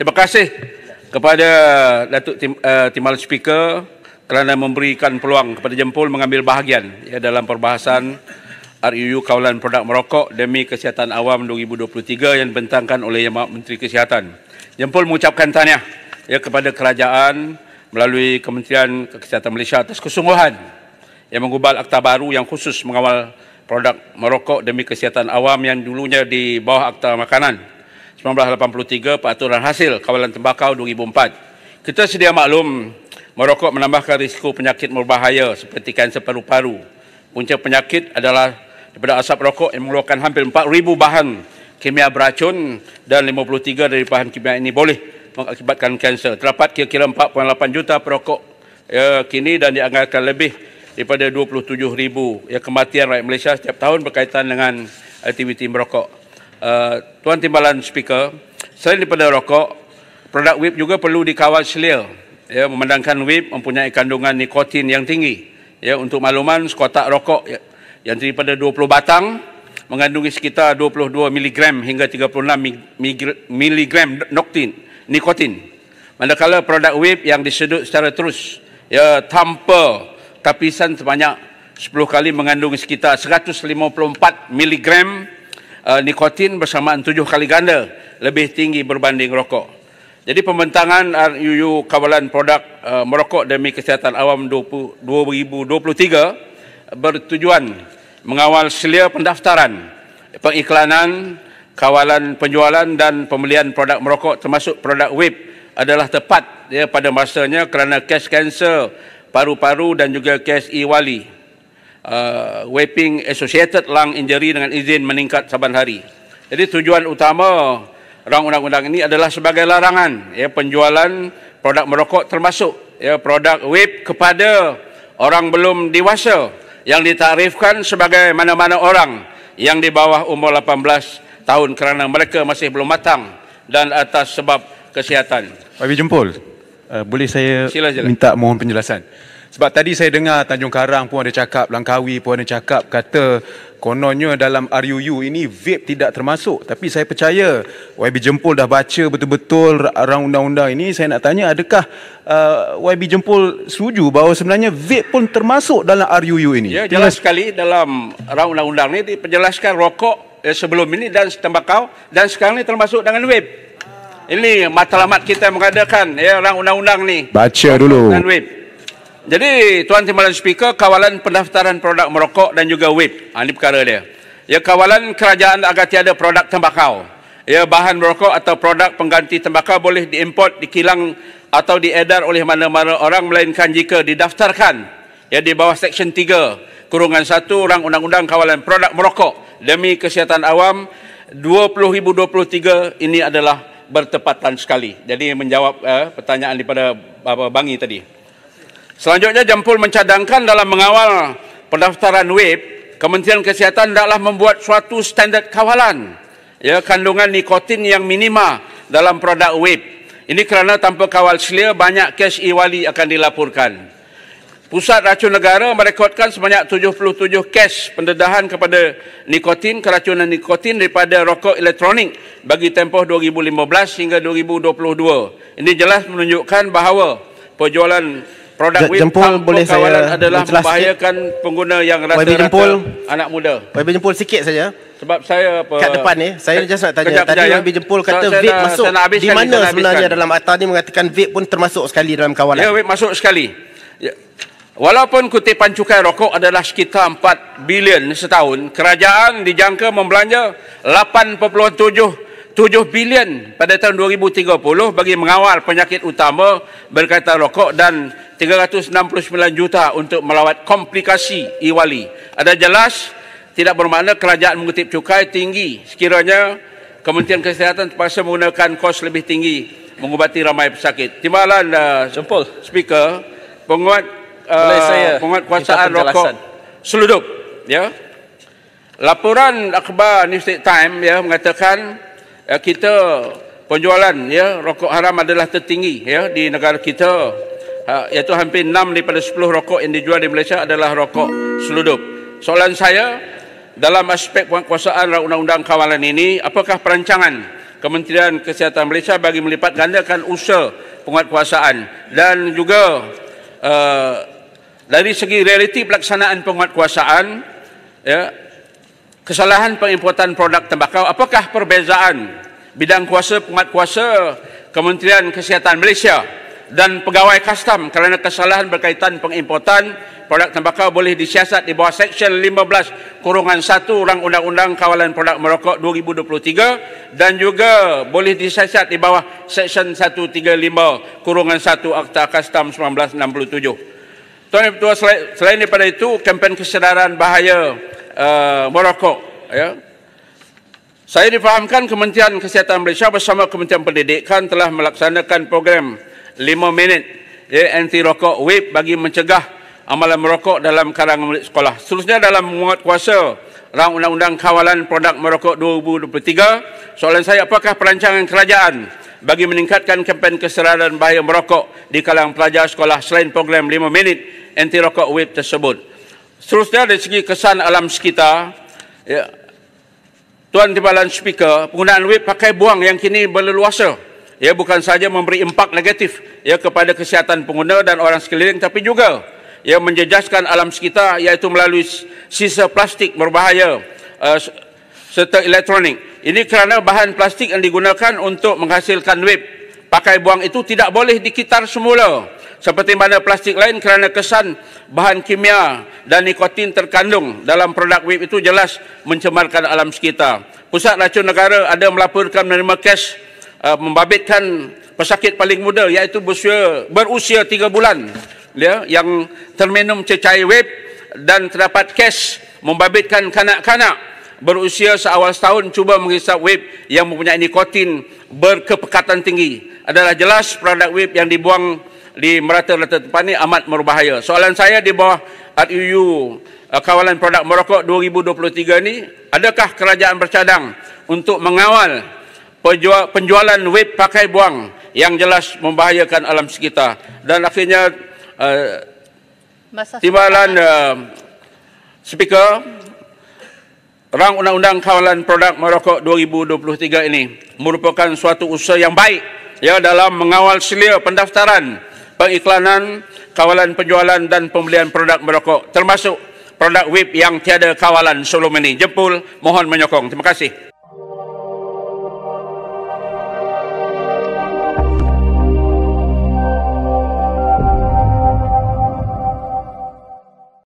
Terima kasih kepada Datuk Tim, uh, Timbal Speaker kerana memberikan peluang kepada Jempol mengambil bahagian ya, dalam perbahasan RUU Kawalan Produk Merokok Demi Kesihatan Awam 2023 yang dibentangkan oleh Yang Menteri Kesihatan. Jempol mengucapkan tanya ya, kepada kerajaan melalui Kementerian Kesihatan Malaysia atas kesungguhan yang mengubal akta baru yang khusus mengawal produk merokok demi kesihatan awam yang dulunya di bawah akta makanan. 1983 Peraturan Hasil Kawalan Tembakau 2004. Kita sedia maklum merokok menambahkan risiko penyakit berbahaya seperti kanser paru-paru. Punca penyakit adalah daripada asap rokok yang mengeluarkan hampir 4,000 bahan kimia beracun dan 53 dari bahan kimia ini boleh mengakibatkan kanser. Terdapat kira-kira 4.8 juta perokok ya, kini dan dianggarkan lebih daripada 27,000 ya, kematian rakyat Malaysia setiap tahun berkaitan dengan aktiviti merokok. Eh, Tuan Timbalan Speaker, selain daripada rokok, produk WIP juga perlu dikawal selia. Ya, memandangkan WIP mempunyai kandungan nikotin yang tinggi. Ya, untuk makluman, sekotak rokok ya, yang terdiri pada 20 batang mengandungi sekitar 22 mg hingga 36 mg noktin, nikotin. Manakala produk WIP yang disedut secara terus ya, tanpa tapisan sebanyak 10 kali mengandungi sekitar 154 miligram uh, nikotin bersamaan tujuh kali ganda lebih tinggi berbanding rokok. Jadi pembentangan RUU Kawalan Produk uh, Merokok Demi Kesihatan Awam 2023 bertujuan mengawal selia pendaftaran, pengiklanan, kawalan penjualan dan pembelian produk merokok termasuk produk vape adalah tepat ya, pada masanya kerana kes kanser paru-paru dan juga kes e-wali uh, vaping associated lung injury dengan izin meningkat saban hari. Jadi tujuan utama rang undang-undang ini adalah sebagai larangan ya penjualan produk merokok termasuk ya produk vape kepada orang belum dewasa yang ditarifkan sebagai mana-mana orang yang di bawah umur 18 tahun kerana mereka masih belum matang dan atas sebab kesihatan. Pak Bijumpul, uh, boleh saya Sila minta mohon penjelasan? Sebab tadi saya dengar Tanjung Karang pun ada cakap, Langkawi pun ada cakap, kata kononnya dalam RUU ini vape tidak termasuk. Tapi saya percaya YB Jempol dah baca betul-betul rang undang-undang ini. Saya nak tanya adakah uh, YB Jempol setuju bahawa sebenarnya vape pun termasuk dalam RUU ini? Ya, jelas sekali dalam rang undang-undang ini dijelaskan rokok eh, sebelum ini dan tembakau dan sekarang ini termasuk dengan vape. Ini matlamat kita mengadakan ya, rang undang-undang ini. Baca dulu. Dan vape. Jadi Tuan Timbalan Speaker, kawalan pendaftaran produk merokok dan juga WIP. Ha, ini perkara dia. Ya, kawalan kerajaan agar tiada produk tembakau. Ya, bahan merokok atau produk pengganti tembakau boleh diimport, dikilang atau diedar oleh mana-mana orang melainkan jika didaftarkan ya, di bawah Seksyen 3, Kurungan 1, orang Undang-Undang Kawalan Produk Merokok demi Kesihatan Awam 2023 ini adalah bertepatan sekali. Jadi menjawab eh, pertanyaan daripada Bapak Bangi tadi. Selanjutnya Jampul mencadangkan dalam mengawal pendaftaran WIP, e Kementerian Kesihatan hendaklah membuat suatu standard kawalan ya kandungan nikotin yang minima dalam produk WIP. E Ini kerana tanpa kawal selia banyak kes iwali akan dilaporkan. Pusat Racun Negara merekodkan sebanyak 77 kes pendedahan kepada nikotin, keracunan nikotin daripada rokok elektronik bagi tempoh 2015 hingga 2022. Ini jelas menunjukkan bahawa perjualan Produk wit jempol boleh saya adalah membahayakan pengguna yang rasa-rasa jempol. anak muda. YB jempol sikit saja. Sebab saya apa kat depan ni, saya ke, just nak tanya kejap, tadi YB ya. jempol kata saya vape masuk. Saya nak di mana saya sebenarnya nak dalam akta ni mengatakan Vip pun termasuk sekali dalam kawalan? Ya, vape masuk sekali. Ya. Walaupun kutipan cukai rokok adalah sekitar 4 bilion setahun, kerajaan dijangka membelanja 8.7 7 bilion pada tahun 2030 bagi mengawal penyakit utama berkaitan rokok dan 369 juta untuk melawat komplikasi iwali. Ada jelas tidak bermakna kerajaan mengutip cukai tinggi sekiranya Kementerian Kesihatan terpaksa menggunakan kos lebih tinggi mengubati ramai pesakit. Timbalan uh, Jempol. Speaker, penguat, uh, penguat kuasaan rokok seludup. Ya. Laporan akhbar New State Time ya, mengatakan Ya, kita penjualan ya rokok haram adalah tertinggi ya di negara kita ha, iaitu hampir 6 daripada 10 rokok yang dijual di Malaysia adalah rokok seludup. Soalan saya dalam aspek penguasaan undang-undang kawalan ini apakah perancangan Kementerian Kesihatan Malaysia bagi melipat gandakan usaha penguatkuasaan dan juga uh, dari segi realiti pelaksanaan penguatkuasaan ya kesalahan pengimportan produk tembakau apakah perbezaan bidang kuasa penguat kuasa Kementerian Kesihatan Malaysia dan pegawai kastam kerana kesalahan berkaitan pengimportan produk tembakau boleh disiasat di bawah Seksyen 15 kurungan 1 Rang Undang-Undang Kawalan Produk Merokok 2023 dan juga boleh disiasat di bawah Seksyen 135 kurungan 1 Akta Kastam 1967. Tuan tuan selain daripada itu, kempen kesedaran bahaya Uh, merokok ya. Saya difahamkan Kementerian Kesihatan Malaysia bersama Kementerian Pendidikan telah melaksanakan program 5 minit ya, anti rokok WIP bagi mencegah amalan merokok dalam karangan murid sekolah. Seterusnya dalam menguat kuasa rang undang-undang kawalan produk merokok 2023, soalan saya apakah perancangan kerajaan bagi meningkatkan kempen kesedaran bahaya merokok di kalangan pelajar sekolah selain program 5 minit anti rokok WIP tersebut? Seterusnya dari segi kesan alam sekitar, ya, Tuan Timbalan Speaker, penggunaan web pakai buang yang kini berleluasa. Ya, bukan saja memberi impak negatif ya, kepada kesihatan pengguna dan orang sekeliling, tapi juga ya, menjejaskan alam sekitar iaitu melalui sisa plastik berbahaya uh, serta elektronik. Ini kerana bahan plastik yang digunakan untuk menghasilkan web pakai buang itu tidak boleh dikitar semula seperti mana plastik lain kerana kesan bahan kimia dan nikotin terkandung dalam produk web itu jelas mencemarkan alam sekitar. Pusat Racun Negara ada melaporkan menerima kes uh, membabitkan pesakit paling muda iaitu berusia, berusia 3 bulan ya, yang terminum cecair web dan terdapat kes membabitkan kanak-kanak berusia seawal setahun cuba menghisap web yang mempunyai nikotin berkepekatan tinggi. Adalah jelas produk web yang dibuang di merata-rata tempat ini amat berbahaya. Soalan saya di bawah RUU eh, Kawalan Produk Merokok 2023 ini, adakah kerajaan bercadang untuk mengawal penjualan web pakai buang yang jelas membahayakan alam sekitar? Dan akhirnya, uh, timbalan uh, speaker, rang undang-undang kawalan produk merokok 2023 ini merupakan suatu usaha yang baik ya dalam mengawal selia pendaftaran pengiklanan, kawalan penjualan dan pembelian produk merokok termasuk produk WIP yang tiada kawalan sebelum ini. Jepul mohon menyokong. Terima kasih.